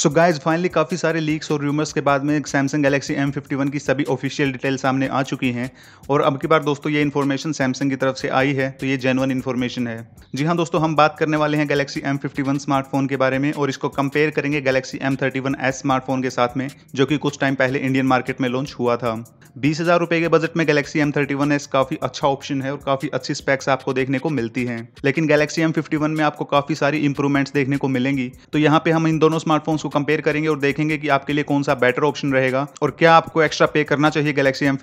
so guys finally काफ़ी सारे leaks और रूमर्स के बाद में Samsung Galaxy M fifty one की सभी ऑफिशियल डिटेल सामने आ चुकी हैं और अब की बार दोस्तों ये इन्फॉर्मेशन सैमसंग की तरफ से आई है तो ये जेनवन इन्फॉर्मेशन है जी हाँ दोस्तों हम बात करने वाले हैं Galaxy M fifty one smartphone के बारे में और इसको कंपेयर करेंगे Galaxy M thirty one S smartphone के साथ में जो कि कुछ टाइम पहले इंडियन मार्केट में लॉन्च हुआ था बीस हज़ार रुपए के बजट में Galaxy M thirty one S काफ़ी अच्छा ऑप्शन है और काफ़ी अच्छी स्पेक्स आपको देखने को मिलती हैं लेकिन गैलेक्सी एम फिफ्टी वन में आपको काफ़ी सारी इंप्रूवमेंट्स देखने को मिलेंगी तो यहाँ पे हम इन दोनों स्मार्टफोन उसको कंपेयर करेंगे और देखेंगे कि आपके लिए कौन सा बेटर ऑप्शन रहेगा और क्या आपको एक्स्ट्रा पे करना चाहिए गैलेक्सी एम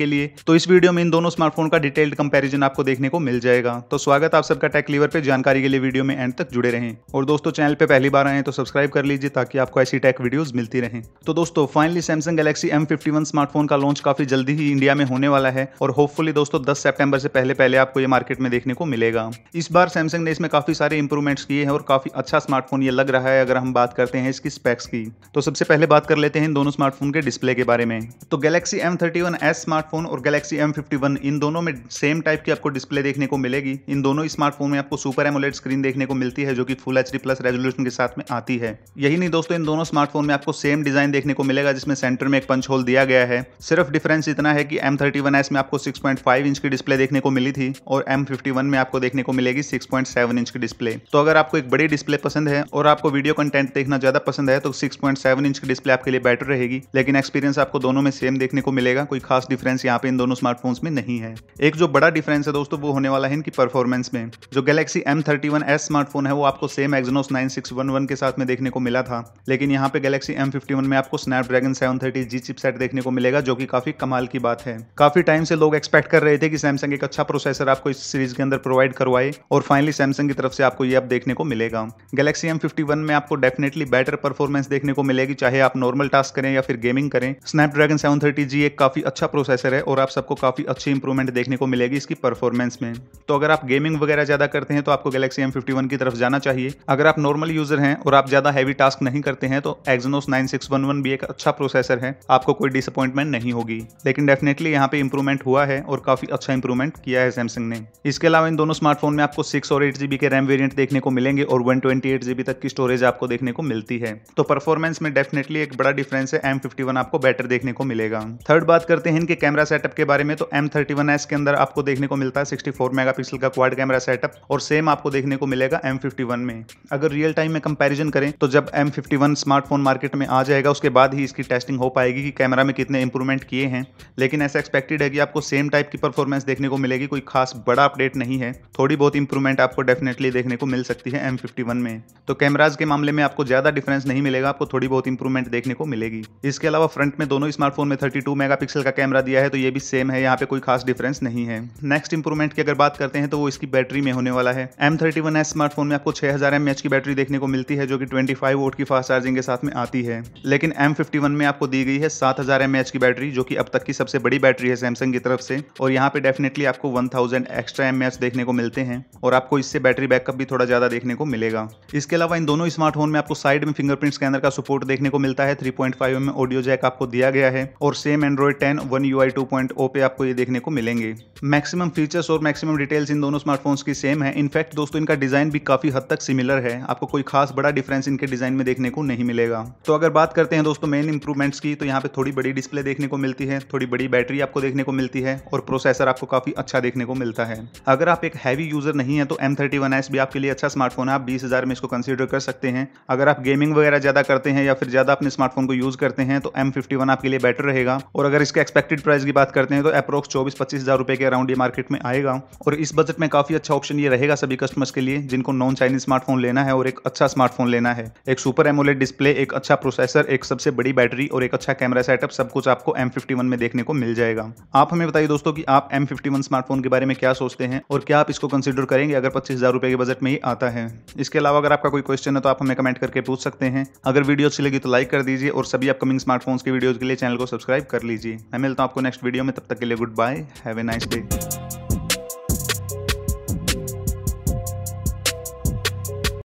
के लिए तो इस वीडियो में इन दोनों स्मार्टफोन का डिटेल्ड कंपेरिजन आपको देखने को मिल जाएगा तो स्वागत आप सबका टेक लीवर पर जानकारी के लिए वीडियो में एंड तक जुड़े रहें और दोस्तों चैनल पर पहली बार आए तो सब्सक्राइब कर लीजिए ताकि आपको ऐसी टेक वीडियोज मिलती रहे तो दोस्तों finally Samsung Galaxy M smartphone का लॉन्च काफी जल्दी ही इंडिया में होने वाला है और होपफुली दोस्तों दस सेप्टेम्बर से पहले पहले आपको ये मार्केट में देखने को मिलेगा इस बार सैमसंग ने इसमें काफी सारे इंप्रूवमेंट्स किए हैं और काफी अच्छा स्मार्टफोन ये लग रहा है अगर हम बात करते हैं इसके इसकी स्पेक्स की तो सबसे पहले बात कर लेते हैं इन दोनों स्मार्टफोन के डिस्प्ले के बारे में तो गैलेक्सी एम थर्टी स्मार्टफोन और गैलेक्सी एम इन दोनों में सेम टाइप की आपको डिस्प्ले देखने को मिलेगी इन दोनों स्मार्टफोन में आपको सुपर एमोलेट स्क्रीन देखने को मिलती है जो कि फुल एच प्लस रेजोल्यूशन के साथ में आती है यही नहीं दोस्तों इन दोनों स्मार्टफोन में आपको सेम डिजाइन देखने को मिलेगा जिसमें सेंटर में एक पंच होल दिया गया है सिर्फ डिफरेंस इतना है कि एम में आपको सिक्स इंच की डिस्प्ले देखने को मिली थी और एम में आपको देखने को मिलेगी सिक्स इंच की डिस्प्ले तो अगर आपको एक बड़ी डिस्प्ले पसंद है और आपको वीडियो कंटेंट देखना ज्यादा पसंद पसंद है तो 6.7 इंच की डिस्प्ले आपके लिए बेटर रहेगी लेकिन एक्सपीरियंस आपको दोनों में सेम देखने को मिलेगा कोई खास डिफरेंस यहाँ पे इन दोनों स्मार्टफोन्स में नहीं है एक जो बड़ा डिफरेंस है दोस्तों वो होने वाला है इनकी परफॉर्मेंस में जो गैलेक्सी एम स्मार्टफोन है वो आपको सेम एक्जनोस नाइन के साथ में देखने को मिला था लेकिन यहाँ पे गैलेक्सी एम में आपको Snapdragon seven thirty chipset देखने को मिलेगा जो की काफी कमाल की बात है काफी टाइम से लोग एक्सपेक्ट कर रहे थे कि सैमसंग एक अच्छा प्रोसेसर आपको इस सीरीज के अंदर प्रोवाइड करवाए और फाइनली सैमसंग की तरफ से आपको ये अब देखने को मिलेगा गैलेक्सी एम में आपको डेफिनेटली बेटर परफॉर्मेंस देखने को मिलेगी चाहे आप नॉर्मल टास्क करें या फिर गेमिंग करें स्नैपड्रैगन 730G एक काफ़ी अच्छा प्रोसेसर है और आप सबको काफ़ी अच्छी इंप्रूवमेंट देखने को मिलेगी इसकी परफॉर्मेंस में तो अगर आप गेमिंग वगैरह ज़्यादा करते हैं तो आपको गैलेक्सी एम की तरफ जाना चाहिए अगर आप नॉर्मल यूजर हैं और आप ज़्यादा हैवी टास्क नहीं करते हैं तो एक्जनोस नाइन भी एक अच्छा प्रोसेसर है आपको कोई डिसअपॉइंटमेंट नहीं होगी लेकिन डेफिनेटली यहाँ पे इंप्रूवमेंट हुआ है और काफ़ी अच्छा इंप्रूवमेंट किया है सैमसंग ने इसके अलावा इन दोनों स्मार्टफोन में आपको सिक्स और एट जीबी के रैम वेरियंट देखने को मिलेंगे और वन ट्वेंटी एट जीबी तक की स्टोरेज आपको देखने को मिलती है तो परफॉर्मेंस में डेफिनेटली एक बड़ा डिफरेंस है एम आपको बेटर देखने को मिलेगा थर्ड बात करते हैं इनके कैमरा सेटअप के बारे में तो एम के अंदर आपको देखने को मिलता है सिक्सटी मेगापिक्सल का क्वाड कैमरा सेटअप और सेम आपको देखने को मिलेगा एम में अगर रियल टाइम में कंपेरिजन करें तो जब एम स्मार्टफोन मार्केट में आ जाएगा उसके बाद ही इसकी टेस्टिंग हो पाएगी कि कैमरा में कितने इंप्रूवमेंट किए हैं लेकिन ऐसा एक्सपेक्टेड है कि आपको सेम टाइप की परफॉर्मेंस देखने को मिलेगी कोई खास बड़ा अपडेट नहीं है थोड़ी बहुत इंप्रूवमेंट आपको डेफिनेटली देखने को मिल सकती है एम फिफ्टी वन में तो कैमराज के मामले में आपको ज़्यादा डिफरेंस नहीं मिलेगा आपको थोड़ी बहुत इंप्रूवमेंट देखने को मिलेगी इसके अलावा फ्रंट में दोनों स्मार्टफोन में थर्टी टू का कैमरा दिया है तो ये भी सेम है यहाँ पे कोई खास डिफरेंस नहीं है नेक्स्ट इंप्रूवमेंट की अगर बात करते हैं तो वो इसकी बैटरी में होने वाला है M thirty one S smartphone में आपको छह हजार की बैटरी देखने को मिलती है जो की ट्वेंटी फाइव वोट की फास्ट चार्जिंग के साथ में आती है लेकिन एम फिफ्टी वन में आपको दी गई है सात हजार की बैटरी जो की अब तक की सबसे बड़ी बैटरी है सैमसंग की तरफ से और यहाँ पे डेफिनेटली आपको वन थाउजेंड एक्स्ट्रा एम देखने को मिलते हैं और आपको इससे बैटरी बैकअप भी थोड़ा ज्यादा देखने को मिलेगा इसके अलावा इन दोनों स्मार्टफोन में आपको साइड में फिंगरप्रिंट स्कैनर का सपोर्ट देखने को मिलता है थ्री पॉइंट फाइव में ऑडियो जैक आपको दिया गया है और same Android ten One U I two point O पे आपको ये देखने को मिलेंगे मैक्सिमम फीचर्स और मैक्सिमम डिटेल्स इन दोनों स्मार्टफोन्स की सेम है इनफैक्ट दोस्तों इनका डिजाइन भी काफी हद तक सिमिलर है आपको कोई खास बड़ा डिफरेंस इनके डिजाइन में देखने को नहीं मिलेगा तो अगर बात करते हैं दोस्तों मेन इंप्रूवमेंट्स की तो यहाँ पे थोड़ी बड़ी डिस्प्ले देखने को मिलती है थोड़ी बड़ी बैटरी आपको देखने को मिलती है और प्रोसेसर आपको काफी अच्छा देखने को मिलता है अगर आप एक हैवी यूजर नहीं है तो एम थर्टी वन एस भी आपके लिए अच्छा स्मार्टफोन है आप बीस हजार में इसको कंसिडर कर सकते हैं अगर आप गेमिंग वगैरह ज़्यादा करते हैं या फिर ज़्यादा अपने स्मार्टफोन को यूज़ करते हैं तो एम फिफ्टी वन आपके लिए बेटर रहेगा और अगर इसके एक्सपेक्टेड प्राइस की बात करते हैं तो अप्रोक्स चौबीस पच्चीस हज़ार रुपए के अराउंड ये मार्केट में आएगा और इस बजट में काफ़ी अच्छा ऑप्शन ये रहेगा सभी कस्टमर्स के लिए जिनको नॉन चाइनीज स्मार्टफोन लेना है और एक अच्छा स्मार्टफोन लेना है एक सुपर एमोलेट डिस्प्ले एक अच्छा प्रोसेसर एक सबसे बड़ी बैटरी और एक अच्छा कैमरा सेटअप सब कुछ आपको एम में देखने को मिल जाएगा आप हमें बताइए दोस्तों की आप एम स्मार्टफोन के बारे में क्या सोचते हैं और क्या आप इसको कंसिडर करेंगे अगर पच्चीस हज़ार रुपए के बजट में ही आता है इसके अलावा अगर आपका कोई क्वेश्चन है तो आप हमें कमेंट करके पूछ सकते हैं सकते हैं अगर वीडियो अच्छी लगी तो लाइक कर दीजिए और सभी अपकमिंग स्मार्टफोन्स की वीडियोज के लिए चैनल को सब्सक्राइब कर लीजिए मैं मिलता हूँ आपको नेक्स्ट वीडियो में तब तक के लिए goodbye have a nice day